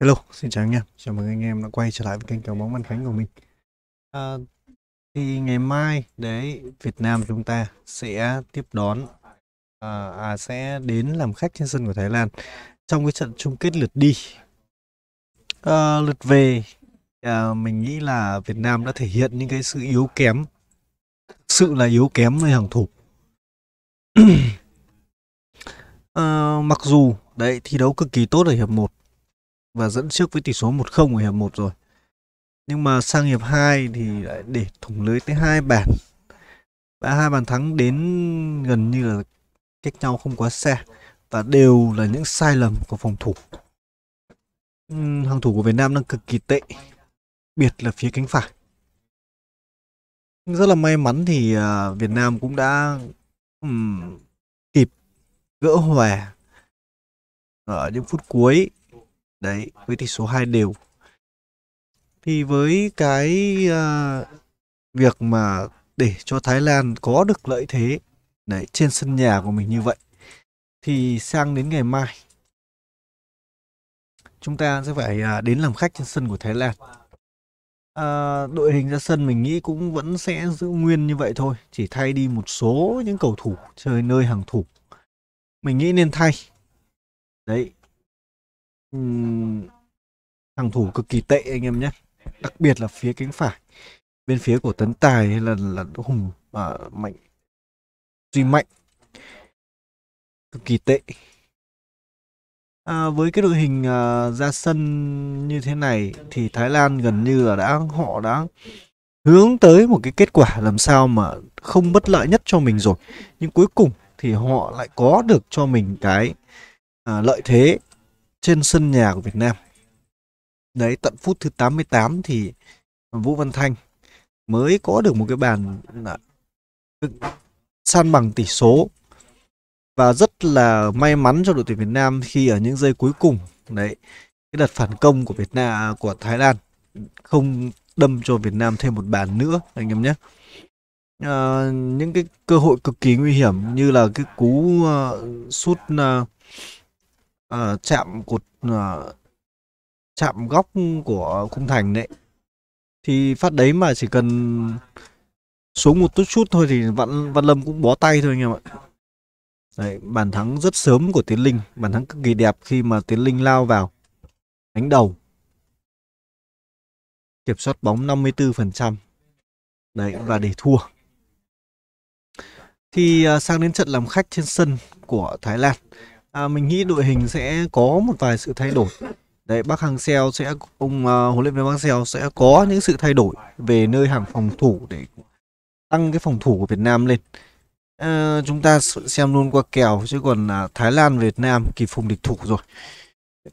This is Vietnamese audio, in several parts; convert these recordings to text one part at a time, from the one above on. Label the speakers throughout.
Speaker 1: Hello, xin chào anh em, chào mừng anh em đã quay trở lại với kênh cầu bóng Văn Khánh của mình à, Thì ngày mai đấy, Việt Nam chúng ta sẽ tiếp đón à, à sẽ đến làm khách trên sân của Thái Lan trong cái trận chung kết lượt đi à, lượt về à, mình nghĩ là Việt Nam đã thể hiện những cái sự yếu kém sự là yếu kém về hàng thủ à, mặc dù đấy thi đấu cực kỳ tốt ở hiệp 1 và dẫn trước với tỷ số 1-0 ở hiệp 1 rồi. Nhưng mà sang hiệp 2 thì lại để thủng lưới tới hai bàn. Và hai bàn thắng đến gần như là cách nhau không quá xa và đều là những sai lầm của phòng thủ. Hàng thủ của Việt Nam đang cực kỳ tệ, biệt là phía cánh phải. Rất là may mắn thì à, Việt Nam cũng đã um, kịp gỡ hòa ở những phút cuối Đấy, với tỷ số 2 đều. Thì với cái uh, việc mà để cho Thái Lan có được lợi thế đấy trên sân nhà của mình như vậy thì sang đến ngày mai chúng ta sẽ phải uh, đến làm khách trên sân của Thái Lan. À, đội hình ra sân mình nghĩ cũng vẫn sẽ giữ nguyên như vậy thôi, chỉ thay đi một số những cầu thủ chơi nơi hàng thủ. Mình nghĩ nên thay. Đấy, thằng thủ cực kỳ tệ anh em nhé đặc biệt là phía cánh phải bên phía của tấn tài hay là là đỗ hùng à, mạnh duy mạnh cực kỳ tệ à, với cái đội hình à, ra sân như thế này thì thái lan gần như là đã họ đã hướng tới một cái kết quả làm sao mà không bất lợi nhất cho mình rồi nhưng cuối cùng thì họ lại có được cho mình cái à, lợi thế trên sân nhà của Việt Nam. Đấy, tận phút thứ 88 thì Vũ Văn Thanh mới có được một cái bàn à, san bằng tỷ số và rất là may mắn cho đội tuyển Việt Nam khi ở những giây cuối cùng đấy cái đợt phản công của Việt Nam à, của Thái Lan không đâm cho Việt Nam thêm một bàn nữa anh em nhé à, những cái cơ hội cực kỳ nguy hiểm như là cái cú uh, sút uh, uh, chạm cột uh, chạm góc của khung thành đấy thì phát đấy mà chỉ cần xuống một chút chút thôi thì Văn Văn Lâm cũng bó tay thôi anh em ạ. Đấy, bàn thắng rất sớm của Tiến Linh, bàn thắng cực kỳ đẹp khi mà Tiến Linh lao vào đánh đầu. Kiểm soát bóng 54%. Đấy và để thua. Thì ờ, sang đến trận làm khách trên sân của Thái Lan à, mình nghĩ đội hình sẽ có một vài sự thay đổi đấy bác hàng seo sẽ ông uh, à, huấn luyện viên bác seo sẽ có những sự thay đổi về nơi hàng phòng thủ để tăng cái phòng thủ của việt nam lên à, chúng ta xem luôn qua kèo chứ còn uh, thái lan việt nam kỳ phùng địch thủ rồi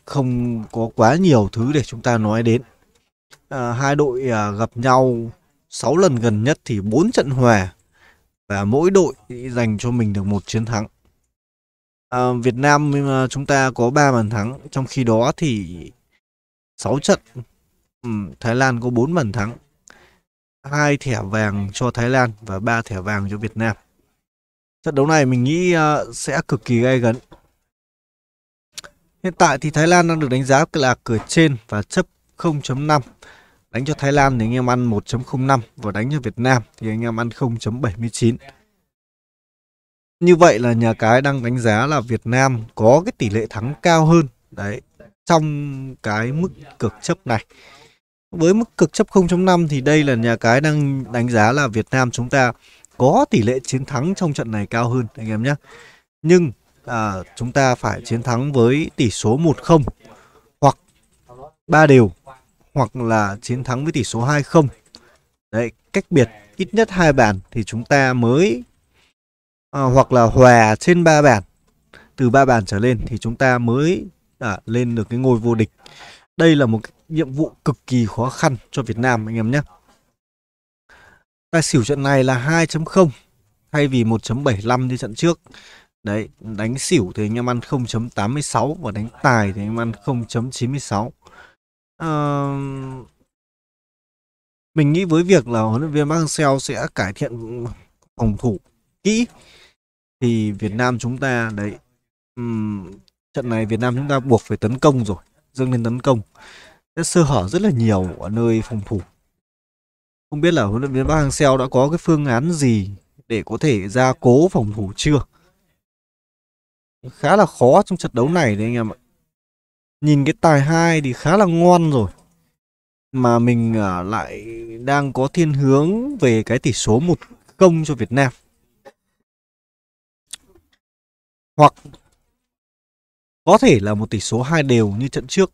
Speaker 1: không có quá nhiều thứ để chúng ta nói đến à, hai đội à, gặp nhau 6 lần gần nhất thì 4 trận hòa và mỗi đội dành cho mình được một chiến thắng à, Việt Nam ờ, chúng ta có 3 bàn thắng trong khi đó thì 6 trận ừ, Thái Lan có 4 bàn thắng hai thẻ vàng cho Thái Lan và ba thẻ vàng cho Việt Nam trận đấu này mình nghĩ uh, sẽ cực kỳ gay gấn hiện tại thì Thái Lan đang được đánh giá là cửa trên và chấp 0.5 đánh cho Thái Lan thì anh em ăn 1.05 và đánh cho Việt Nam thì anh em ăn 0.79 như vậy là nhà cái đang đánh giá là Việt Nam có cái tỷ lệ thắng cao hơn đấy trong cái mức cực chấp này. Với mức cực chấp 0.5 thì đây là nhà cái đang đánh giá là Việt Nam chúng ta có tỷ lệ chiến thắng trong trận này cao hơn anh em nhé. Nhưng à, chúng ta phải chiến thắng với tỷ số 1-0 hoặc ba đều hoặc là chiến thắng với tỷ số 2-0. Đấy, cách biệt ít nhất hai bàn thì chúng ta mới à, hoặc là hòa trên ba bàn từ ba bàn trở lên thì chúng ta mới à, lên được cái ngôi vô địch đây là một nhiệm vụ cực kỳ khó khăn cho Việt Nam anh em nhé tài xỉu trận này là 2.0 thay vì 1.75 như trận trước đấy đánh xỉu thì anh em ăn 0.86 và đánh tài thì anh em ăn 0.96 à, ờ, mình nghĩ với việc là huấn luyện viên Marcel sẽ cải thiện phòng thủ kỹ thì Việt Nam chúng ta đấy um, trận này Việt Nam chúng ta buộc phải tấn công rồi dâng lên tấn công sẽ sơ hở rất là nhiều ở nơi phòng thủ không biết là huấn luyện viên Park Hang Seo đã có cái phương án gì để có thể gia cố phòng thủ chưa khá là khó trong trận đấu này đấy anh em ạ nhìn cái tài hai thì khá là ngon rồi mà mình à, lại đang có thiên hướng về cái tỷ số một công cho Việt Nam hoặc có thể là một tỷ số hai đều như trận trước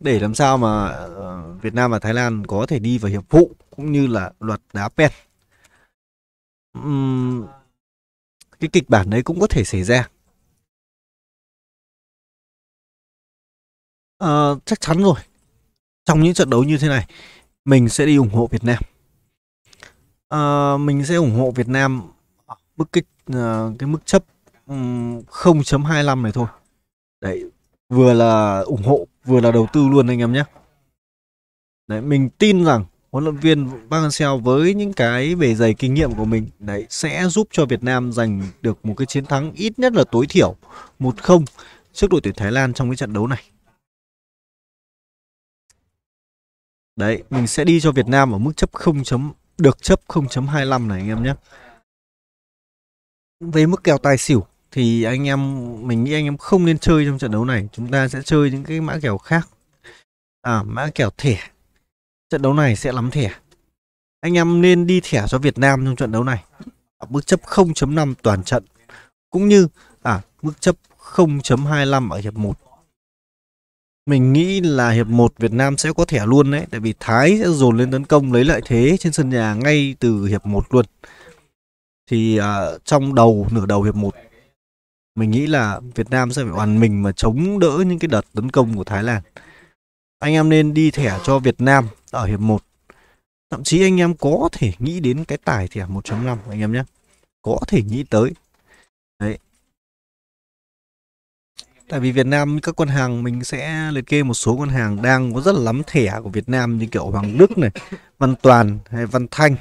Speaker 1: để làm sao mà ờ, Việt Nam và Thái Lan có thể đi vào hiệp phụ cũng như là luật đá pen. Uhm, cái kịch bản đấy cũng có thể xảy ra. À, chắc chắn rồi. Trong những trận đấu như thế này, mình sẽ đi ủng hộ Việt Nam. À, mình sẽ ủng hộ Việt Nam mức kích, cái mức chấp 0.25 này thôi đấy vừa là ủng hộ vừa là đầu tư luôn anh em nhé đấy mình tin rằng huấn luyện viên Vancel với những cái bề dày kinh nghiệm của mình đấy sẽ giúp cho Việt Nam giành được một cái chiến thắng ít nhất là tối thiểu 1-0 trước đội tuyển Thái Lan trong cái trận đấu này. Đấy, mình sẽ đi cho Việt Nam ở mức chấp 0. Chấm, được chấp 0.25 này anh em nhé. Với mức kèo tài xỉu thì anh em mình nghĩ anh em không nên chơi trong trận đấu này chúng ta sẽ chơi những cái mã kèo khác à, mã kèo thẻ trận đấu này sẽ lắm thẻ anh em nên đi thẻ cho Việt Nam trong trận đấu này ở à, mức chấp 0.5 toàn trận cũng như à mức chấp 0.25 ở hiệp 1 mình nghĩ là hiệp 1 Việt Nam sẽ có thẻ luôn đấy tại vì Thái sẽ dồn lên tấn công lấy lợi thế trên sân nhà ngay từ hiệp 1 luôn thì uh, trong đầu nửa đầu hiệp 1 mình nghĩ là Việt Nam sẽ phải hoàn mình mà chống đỡ những cái đợt tấn công của Thái Lan. Anh em nên đi thẻ cho Việt Nam ở hiệp 1. Thậm chí anh em có thể nghĩ đến cái tài thẻ 1.5 anh em nhé. Có thể nghĩ tới. Đấy. Tại vì Việt Nam các con hàng mình sẽ liệt kê một số con hàng đang có rất là lắm thẻ của Việt Nam như kiểu Hoàng Đức này, Văn Toàn hay Văn Thanh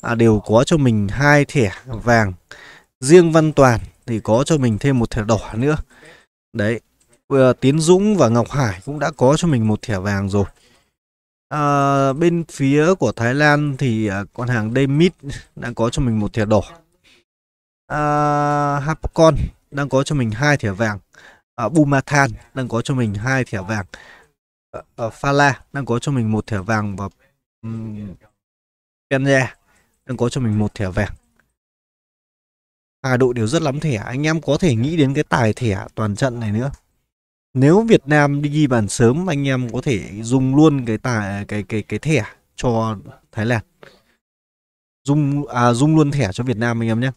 Speaker 1: à, đều có cho mình hai thẻ vàng. Riêng Văn Toàn thì có cho mình thêm một thẻ đỏ nữa đấy tiến dũng và ngọc hải cũng đã có cho mình một thẻ vàng rồi à, bên phía của thái lan thì à, con hàng demit đang có cho mình một thẻ đỏ à, hapcon đang có cho mình hai thẻ vàng à, bumathan đang có cho mình hai thẻ vàng à, à phala đang có cho mình một thẻ vàng và um, kenya đang có cho mình một thẻ vàng Hà đội đều rất lắm thẻ anh em có thể nghĩ đến cái tài thẻ toàn trận này nữa nếu Việt Nam đi ghi bàn sớm anh em có thể dùng luôn cái tài cái cái cái thẻ cho Thái Lan dùng à dùng luôn thẻ cho Việt Nam anh em nhé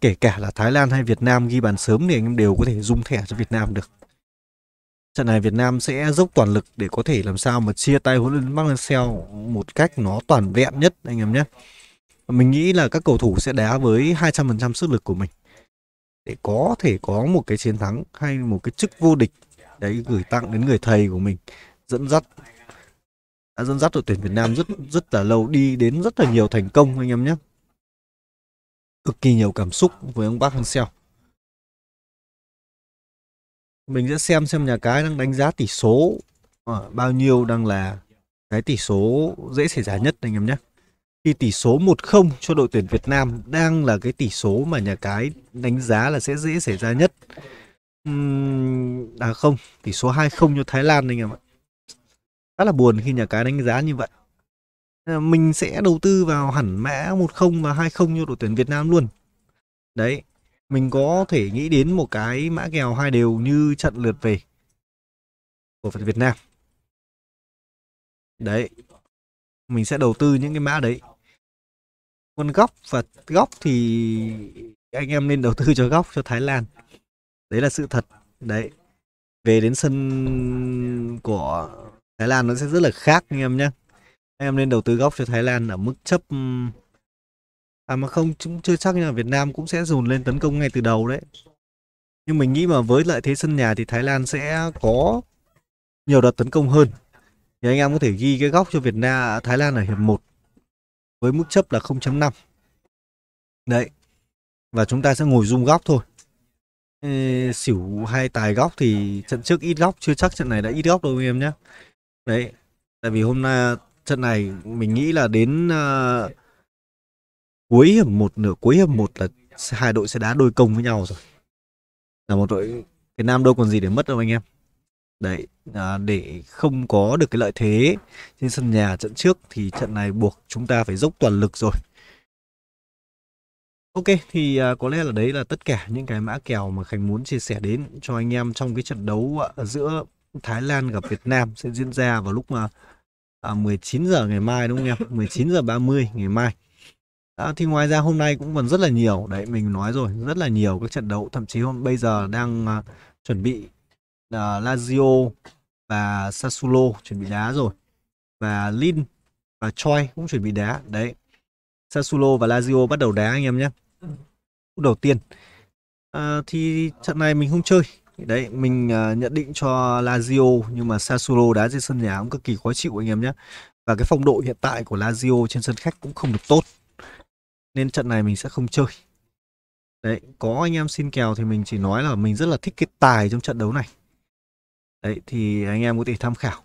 Speaker 1: kể cả là Thái Lan hay Việt Nam ghi bàn sớm thì anh em đều có thể dùng thẻ cho Việt Nam được trận này Việt Nam sẽ dốc toàn lực để có thể làm sao mà chia tay huấn luyện viên một cách nó toàn vẹn nhất anh em nhé mình nghĩ là các cầu thủ sẽ đá với 200% sức lực của mình để có thể có một cái chiến thắng hay một cái chức vô địch đấy gửi tặng đến người thầy của mình dẫn dắt đã dẫn dắt đội tuyển Việt Nam rất rất là lâu đi đến rất là nhiều thành công anh em nhé cực kỳ nhiều cảm xúc với ông bác Hang-seo mình sẽ xem xem nhà cái đang đánh giá tỷ số à, bao nhiêu đang là cái tỷ số dễ xảy ra nhất anh em nhé khi tỷ số 1-0 cho đội tuyển Việt Nam đang là cái tỷ số mà nhà cái đánh giá là sẽ dễ xảy ra nhất. à không, tỷ số 2-0 cho Thái Lan anh em ạ. Rất là buồn khi nhà cái đánh giá như vậy. Ờ, mình sẽ đầu tư vào hẳn mã 1-0 và 2-0 cho đội tuyển Việt Nam luôn. Đấy, mình có thể nghĩ đến một cái mã kèo hai đều như trận lượt về của Việt Nam. Đấy, mình sẽ đầu tư những cái mã đấy con góc và góc thì anh em nên đầu tư cho góc cho Thái Lan đấy là sự thật đấy về đến sân của Thái Lan nó sẽ rất là khác anh em nhé anh em nên đầu tư góc cho Thái Lan ở mức chấp à mà không chúng chưa chắc là Việt Nam cũng sẽ dồn lên tấn công ngay từ đầu đấy nhưng mình nghĩ mà với lợi thế sân nhà thì Thái Lan sẽ có nhiều đợt tấn công hơn thì anh em có thể ghi cái góc cho Việt Nam Thái Lan ở hiệp 1 với mức chấp là 0.5 đấy và chúng ta sẽ ngồi zoom góc thôi Ê, xỉu hai tài góc thì trận trước ít góc chưa chắc trận này đã ít góc đâu em nhé đấy tại vì hôm nay trận này mình nghĩ là đến uh, cuối hiệp một nửa cuối hiệp một là hai đội sẽ đá đôi công với nhau rồi là một đội Việt Nam đâu còn gì để mất đâu anh em đấy à, để không có được cái lợi thế trên sân nhà trận trước thì trận này buộc chúng ta phải dốc toàn lực rồi Ok thì à, có lẽ là đấy là tất cả những cái mã kèo mà Khánh muốn chia sẻ đến cho anh em trong cái trận đấu à, giữa Thái Lan gặp Việt Nam sẽ diễn ra vào lúc mà à, 19 à, giờ ngày mai đúng không em 19 giờ 30 ngày mai À, thì ngoài ra hôm nay cũng còn rất là nhiều đấy mình nói rồi rất là nhiều các trận đấu thậm chí hôm bây giờ đang uh, chuẩn bị Ờ, Lazio và Sassuolo chuẩn bị đá rồi và Lin và Choi cũng chuẩn bị đá đấy Sassuolo và Lazio bắt đầu đá anh em nhé Lúc đầu tiên à, thì trận này mình không chơi đấy mình uh, nhận định cho Lazio nhưng mà Sassuolo đá trên sân nhà cũng cực kỳ khó chịu anh em nhé và cái phong độ hiện tại của Lazio trên sân khách cũng không được tốt nên trận này mình sẽ không chơi đấy có anh em xin kèo thì mình chỉ nói là mình rất là thích cái tài trong trận đấu này đấy thì anh em có thể tham khảo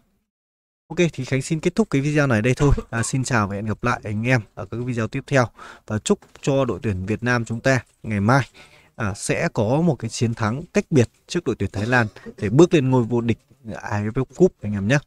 Speaker 1: Ok thì Khánh xin kết thúc cái video này đây thôi à, Xin chào và hẹn gặp lại anh em ở các video tiếp theo Và chúc cho đội tuyển Việt Nam chúng ta ngày mai à, sẽ có một cái chiến thắng cách biệt trước đội tuyển Thái Lan Để bước lên ngôi vô địch AFF Cup anh em nhé